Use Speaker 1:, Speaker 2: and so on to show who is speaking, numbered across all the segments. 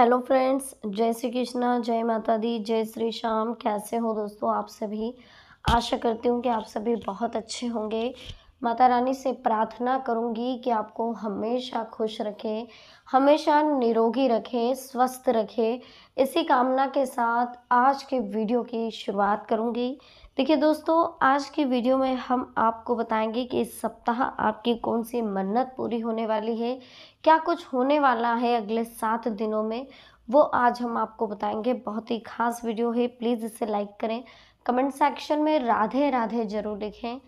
Speaker 1: hello friends जय श्री कृष्णा जय माता दी जय श्री श्याम कैसे हो दोस्तों आप सभी आशा करती हूँ कि आप सभी बहुत अच्छे होंगे माता रानी से प्रार्थना करूंगी कि आपको हमेशा खुश रखे हमेशा निरोगी रखे स्वस्थ रखे इसी कामना के साथ आज के वीडियो की शुरुआत करूंगी देखिए दोस्तों आज की वीडियो में हम आपको बताएंगे कि इस सप्ताह आपकी कौन सी मन्नत पूरी होने वाली है क्या कुछ होने वाला है अगले सात दिनों में वो आज हम आपको बताएंगे बहुत ही खास वीडियो है प्लीज़ इसे लाइक करें कमेंट सेक्शन में राधे राधे ज़रूर लिखें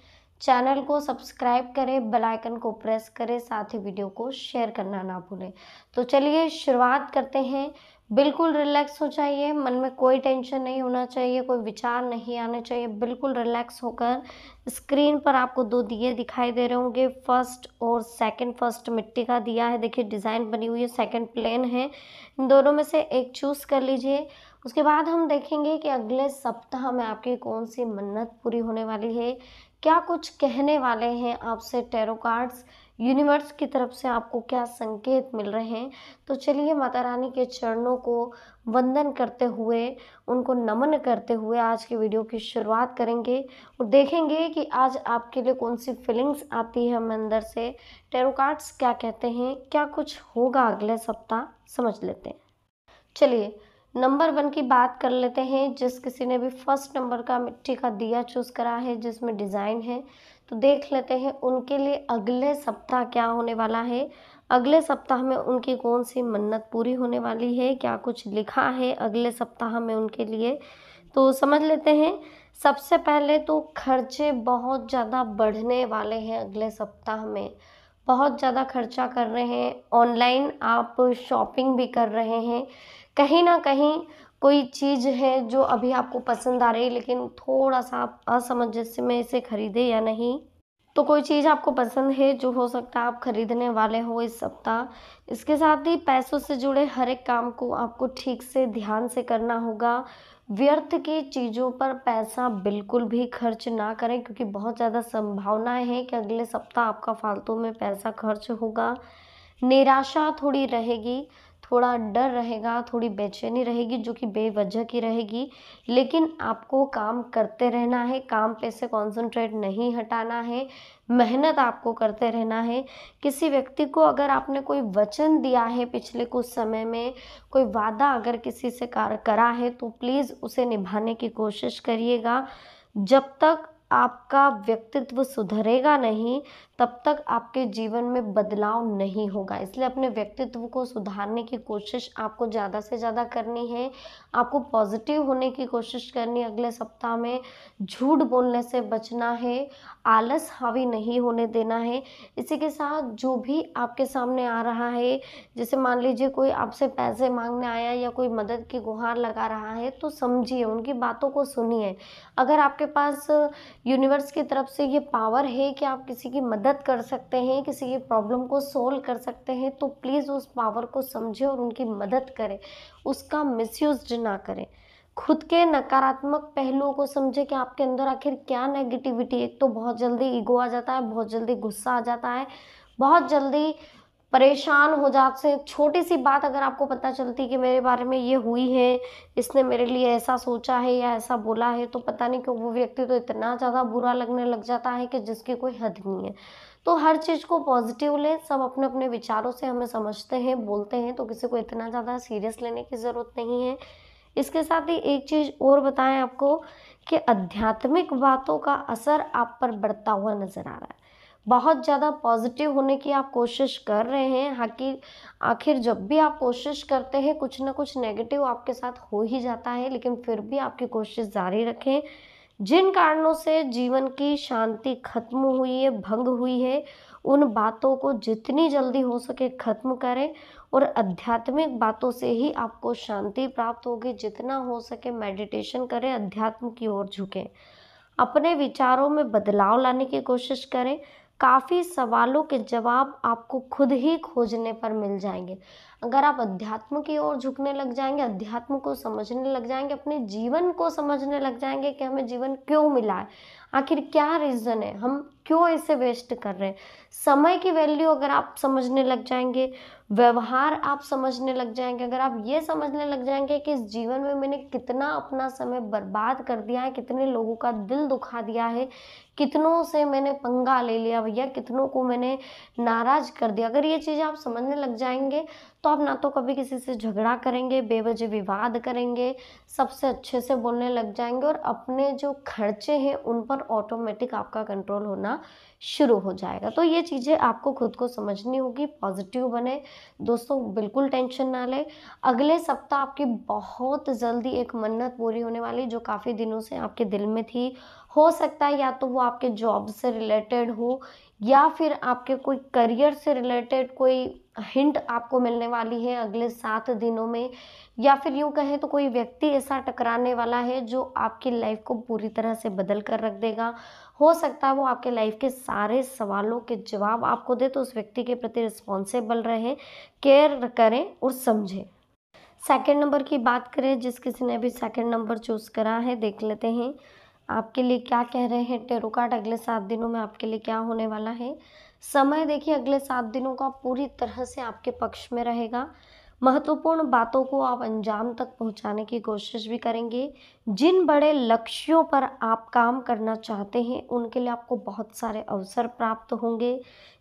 Speaker 1: चैनल को सब्सक्राइब करें बेल आइकन को प्रेस करें साथ ही वीडियो को शेयर करना ना भूलें तो चलिए शुरुआत करते हैं बिल्कुल रिलैक्स हो जाइए मन में कोई टेंशन नहीं होना चाहिए कोई विचार नहीं आने चाहिए बिल्कुल रिलैक्स होकर स्क्रीन पर आपको दो दिए दिखाई दे रहे होंगे फर्स्ट और सेकंड फर्स्ट मिट्टी का दिया है देखिए डिज़ाइन बनी हुई है सेकंड प्लेन है इन दोनों में से एक चूज़ कर लीजिए उसके बाद हम देखेंगे कि अगले सप्ताह में आपकी कौन सी मन्नत पूरी होने वाली है क्या कुछ कहने वाले हैं आपसे टेरो कार्ड्स यूनिवर्स की तरफ से आपको क्या संकेत मिल रहे हैं तो चलिए माता रानी के चरणों को वंदन करते हुए उनको नमन करते हुए आज की वीडियो की शुरुआत करेंगे और देखेंगे कि आज आपके लिए कौन सी फीलिंग्स आती है हमें अंदर से टेरोकार्ड्स कार्ड्स क्या कहते हैं क्या कुछ होगा अगले सप्ताह समझ लेते हैं चलिए नंबर वन की बात कर लेते हैं जिस किसी ने भी फर्स्ट नंबर का मिट्टी का दिया चूज़ करा है जिसमें डिज़ाइन है तो देख लेते हैं उनके लिए अगले सप्ताह क्या होने वाला है अगले सप्ताह में उनकी कौन सी मन्नत पूरी होने वाली है क्या कुछ लिखा है अगले सप्ताह में उनके लिए तो समझ लेते हैं सबसे पहले तो खर्चे बहुत ज़्यादा बढ़ने वाले हैं अगले सप्ताह में बहुत ज़्यादा खर्चा कर रहे हैं ऑनलाइन आप शॉपिंग भी कर रहे हैं कहीं ना कहीं कोई चीज़ है जो अभी आपको पसंद आ रही लेकिन थोड़ा सा आप असमंजस्य में इसे खरीदे या नहीं तो कोई चीज़ आपको पसंद है जो हो सकता है आप खरीदने वाले हो इस सप्ताह इसके साथ ही पैसों से जुड़े हर एक काम को आपको ठीक से ध्यान से करना होगा व्यर्थ की चीज़ों पर पैसा बिल्कुल भी खर्च ना करें क्योंकि बहुत ज़्यादा संभावनाएं हैं कि अगले सप्ताह आपका फालतू में पैसा खर्च होगा निराशा थोड़ी रहेगी थोड़ा डर रहेगा थोड़ी बेचैनी रहेगी जो कि बेवजह की रहेगी लेकिन आपको काम करते रहना है काम पे से कंसंट्रेट नहीं हटाना है मेहनत आपको करते रहना है किसी व्यक्ति को अगर आपने कोई वचन दिया है पिछले कुछ समय में कोई वादा अगर किसी से कार करा है तो प्लीज़ उसे निभाने की कोशिश करिएगा जब तक आपका व्यक्तित्व सुधरेगा नहीं तब तक आपके जीवन में बदलाव नहीं होगा इसलिए अपने व्यक्तित्व को सुधारने की कोशिश आपको ज़्यादा से ज़्यादा करनी है आपको पॉजिटिव होने की कोशिश करनी अगले सप्ताह में झूठ बोलने से बचना है आलस हावी नहीं होने देना है इसी के साथ जो भी आपके सामने आ रहा है जैसे मान लीजिए कोई आपसे पैसे मांगने आया या कोई मदद की गुहार लगा रहा है तो समझिए उनकी बातों को सुनिए अगर आपके पास यूनिवर्स की तरफ से ये पावर है कि आप किसी की मदद मदद कर सकते हैं किसी की प्रॉब्लम को सोल्व कर सकते हैं तो प्लीज़ उस पावर को समझें और उनकी मदद करें उसका मिसयूज ना करें खुद के नकारात्मक पहलुओं को समझे कि आपके अंदर आखिर क्या नेगेटिविटी एक तो बहुत जल्दी ईगो आ जाता है बहुत जल्दी गुस्सा आ जाता है बहुत जल्दी परेशान हो जाते छोटी सी बात अगर आपको पता चलती कि मेरे बारे में ये हुई है इसने मेरे लिए ऐसा सोचा है या ऐसा बोला है तो पता नहीं क्यों वो व्यक्ति तो इतना ज़्यादा बुरा लगने लग जाता है कि जिसकी कोई हद नहीं है तो हर चीज़ को पॉजिटिव लें सब अपने अपने विचारों से हमें समझते हैं बोलते हैं तो किसी को इतना ज़्यादा सीरियस लेने की ज़रूरत नहीं है इसके साथ ही एक चीज़ और बताएं आपको कि आध्यात्मिक बातों का असर आप पर बढ़ता हुआ नज़र आ रहा है बहुत ज़्यादा पॉजिटिव होने की आप कोशिश कर रहे हैं हाकि आखिर जब भी आप कोशिश करते हैं कुछ ना कुछ नेगेटिव आपके साथ हो ही जाता है लेकिन फिर भी आपकी कोशिश जारी रखें जिन कारणों से जीवन की शांति खत्म हुई है भंग हुई है उन बातों को जितनी जल्दी हो सके खत्म करें और आध्यात्मिक बातों से ही आपको शांति प्राप्त होगी जितना हो सके मेडिटेशन करें अध्यात्म की ओर झुकें अपने विचारों में बदलाव लाने की कोशिश करें काफ़ी सवालों के जवाब आपको खुद ही खोजने पर मिल जाएंगे अगर आप अध्यात्म की ओर झुकने लग जाएंगे अध्यात्म को समझने लग जाएंगे अपने जीवन को समझने लग जाएंगे कि हमें जीवन क्यों मिला है आखिर क्या रीज़न है हम क्यों इसे वेस्ट कर रहे हैं समय की वैल्यू अगर आप समझने लग जाएंगे व्यवहार आप समझने लग जाएंगे अगर आप ये समझने लग जाएंगे कि इस जीवन में मैंने कितना अपना समय बर्बाद कर दिया है कितने लोगों का दिल दुखा दिया है कितनों से मैंने पंगा ले लिया भैया कितनों को मैंने नाराज कर दिया अगर ये चीज़ आप समझने लग जाएंगे तो आप ना तो कभी किसी से झगड़ा करेंगे बेवजह विवाद करेंगे सबसे अच्छे से बोलने लग जाएंगे और अपने जो खर्चे हैं उन पर ऑटोमेटिक आपका कंट्रोल होना होना शुरू हो जाएगा तो ये चीज़ें आपको खुद को समझनी होगी पॉजिटिव बने दोस्तों बिल्कुल टेंशन ना लें अगले सप्ताह आपकी बहुत जल्दी एक मन्नत पूरी होने वाली जो काफ़ी दिनों से आपके दिल में थी हो सकता है या तो वो आपके जॉब से रिलेटेड हो या फिर आपके कोई करियर से रिलेटेड कोई हिंट आपको मिलने वाली है अगले सात दिनों में या फिर यूँ कहें तो कोई व्यक्ति ऐसा टकराने वाला है जो आपकी लाइफ को पूरी तरह से बदल कर रख देगा हो सकता है वो आपके लाइफ के सारे सवालों के जवाब आपको दे तो उस व्यक्ति के प्रति रिस्पॉन्सिबल रहें केयर करें और समझें सेकेंड नंबर की बात करें जिस किसी ने भी सेकेंड नंबर चूज़ करा है देख लेते हैं आपके लिए क्या कह रहे हैं टेरो अगले सात दिनों में आपके लिए क्या होने वाला है समय देखिए अगले सात दिनों का पूरी तरह से आपके पक्ष में रहेगा महत्वपूर्ण बातों को आप अंजाम तक पहुंचाने की कोशिश भी करेंगे जिन बड़े लक्ष्यों पर आप काम करना चाहते हैं उनके लिए आपको बहुत सारे अवसर प्राप्त होंगे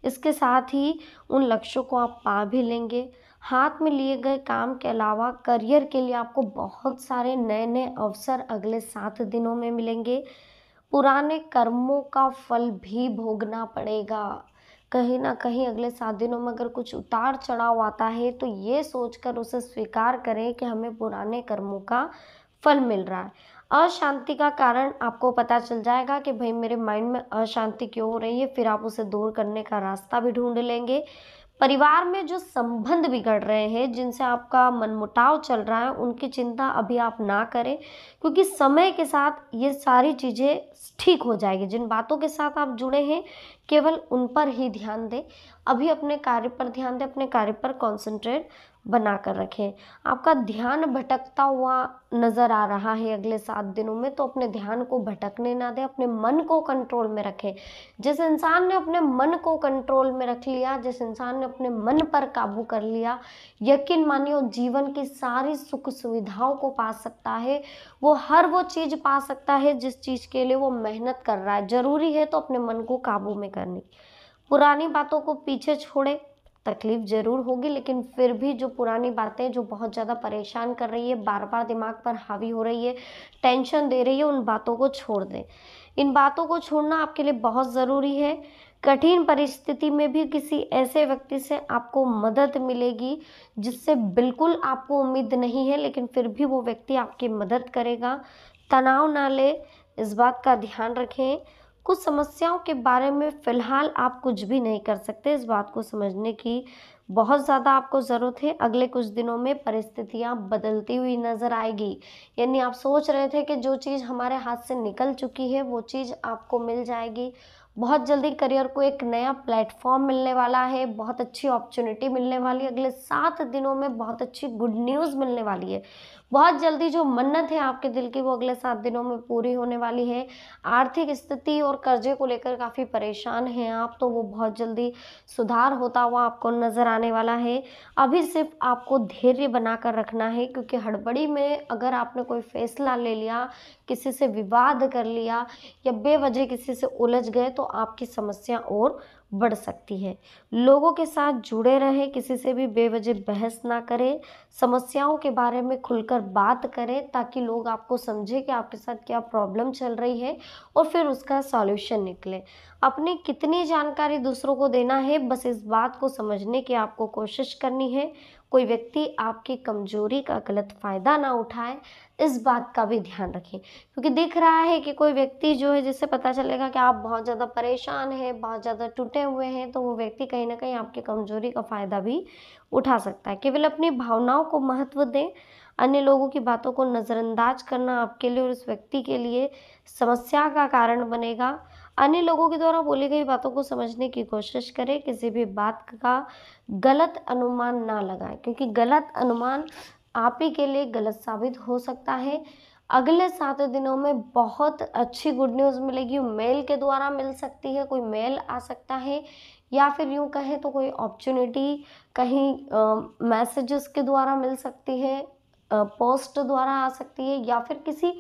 Speaker 1: इसके साथ ही उन लक्ष्यों को आप पा भी लेंगे हाथ में लिए गए काम के अलावा करियर के लिए आपको बहुत सारे नए नए अवसर अगले सात दिनों में मिलेंगे पुराने कर्मों का फल भी भोगना पड़ेगा कहीं ना कहीं अगले सात दिनों में अगर कुछ उतार चढ़ाव आता है तो ये सोचकर उसे स्वीकार करें कि हमें पुराने कर्मों का फल मिल रहा है अशांति का कारण आपको पता चल जाएगा कि भाई मेरे माइंड में अशांति क्यों हो रही है फिर आप उसे दूर करने का रास्ता भी ढूंढ लेंगे परिवार में जो संबंध बिगड़ रहे हैं जिनसे आपका मनमुटाव चल रहा है उनकी चिंता अभी आप ना करें क्योंकि समय के साथ ये सारी चीज़ें ठीक हो जाएगी जिन बातों के साथ आप जुड़े हैं केवल उन पर ही ध्यान दें अभी अपने कार्य पर ध्यान दें अपने कार्य पर कॉन्सेंट्रेट बना कर रखें आपका ध्यान भटकता हुआ नज़र आ रहा है अगले सात दिनों में तो अपने ध्यान को भटकने ना दें अपने मन को कंट्रोल में रखें जिस इंसान ने अपने मन को कंट्रोल में रख लिया जिस इंसान ने अपने मन पर काबू कर लिया यकीन मानिए जीवन की सारी सुख सुविधाओं को पा सकता है वो हर वो चीज़ पा सकता है जिस चीज़ के लिए वो मेहनत कर रहा है ज़रूरी है तो अपने मन को काबू में करनी पुरानी बातों को पीछे छोड़े तकलीफ ज़रूर होगी लेकिन फिर भी जो पुरानी बातें जो बहुत ज़्यादा परेशान कर रही है बार बार दिमाग पर हावी हो रही है टेंशन दे रही है उन बातों को छोड़ दें इन बातों को छोड़ना आपके लिए बहुत ज़रूरी है कठिन परिस्थिति में भी किसी ऐसे व्यक्ति से आपको मदद मिलेगी जिससे बिल्कुल आपको उम्मीद नहीं है लेकिन फिर भी वो व्यक्ति आपकी मदद करेगा तनाव ना ले इस बात का ध्यान रखें कुछ समस्याओं के बारे में फ़िलहाल आप कुछ भी नहीं कर सकते इस बात को समझने की बहुत ज़्यादा आपको ज़रूरत है अगले कुछ दिनों में परिस्थितियाँ बदलती हुई नज़र आएगी यानी आप सोच रहे थे कि जो चीज़ हमारे हाथ से निकल चुकी है वो चीज़ आपको मिल जाएगी बहुत जल्दी करियर को एक नया प्लेटफॉर्म मिलने वाला है बहुत अच्छी अपॉर्चुनिटी मिलने वाली है अगले सात दिनों में बहुत अच्छी गुड न्यूज़ मिलने वाली है बहुत जल्दी जो मन्नत है आपके दिल की वो अगले सात दिनों में पूरी होने वाली है आर्थिक स्थिति और कर्जे को लेकर काफ़ी परेशान हैं आप तो वो बहुत जल्दी सुधार होता हुआ आपको नज़र आने वाला है अभी सिर्फ आपको धैर्य बनाकर रखना है क्योंकि हड़बड़ी में अगर आपने कोई फैसला ले लिया किसी से विवाद कर लिया या बेवजह किसी से उलझ गए तो आपकी समस्या और बढ़ सकती है लोगों के साथ जुड़े रहें किसी से भी बेवजह बहस ना करें समस्याओं के बारे में खुलकर बात करें ताकि लोग आपको समझें कि आपके साथ क्या प्रॉब्लम चल रही है और फिर उसका सॉल्यूशन निकले अपनी कितनी जानकारी दूसरों को देना है बस इस बात को समझने की आपको कोशिश करनी है कोई व्यक्ति आपकी कमजोरी का गलत फ़ायदा ना उठाए इस बात का भी ध्यान रखें क्योंकि दिख रहा है कि कोई व्यक्ति जो है जिससे पता चलेगा कि आप बहुत ज़्यादा परेशान हैं बहुत ज़्यादा टूटे हुए हैं तो वो व्यक्ति कहीं ना कहीं आपकी कमजोरी का फ़ायदा भी उठा सकता है केवल अपनी भावनाओं को महत्व दें अन्य लोगों की बातों को नज़रअंदाज करना आपके लिए और उस व्यक्ति के लिए समस्या का कारण बनेगा अन्य लोगों के द्वारा बोली गई बातों को समझने की कोशिश करें किसी भी बात का गलत अनुमान ना लगाएं क्योंकि गलत अनुमान आप ही के लिए गलत साबित हो सकता है अगले सात दिनों में बहुत अच्छी गुड न्यूज़ मिलेगी मेल के द्वारा मिल सकती है कोई मेल आ सकता है या फिर यूँ कहें तो कोई अपॉर्चुनिटी कहीं मैसेजेस के द्वारा मिल सकती है पोस्ट द्वारा आ सकती है या फिर किसी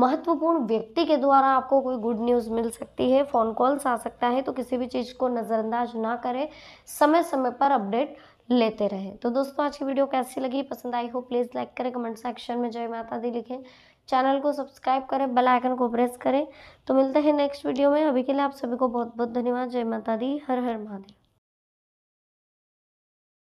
Speaker 1: महत्वपूर्ण व्यक्ति के द्वारा आपको कोई गुड न्यूज़ मिल सकती है फ़ोन कॉल्स आ सकता है तो किसी भी चीज़ को नज़रअंदाज ना करें समय समय पर अपडेट लेते रहें तो दोस्तों आज की वीडियो कैसी लगी पसंद आई हो प्लीज़ लाइक करें कमेंट सेक्शन में जय माता दी लिखें चैनल को सब्सक्राइब करें बेल आइकन को प्रेस करें तो मिलते हैं नेक्स्ट वीडियो में अभी के लिए आप सभी को बहुत बहुत धन्यवाद जय माता दी हर हर महादेव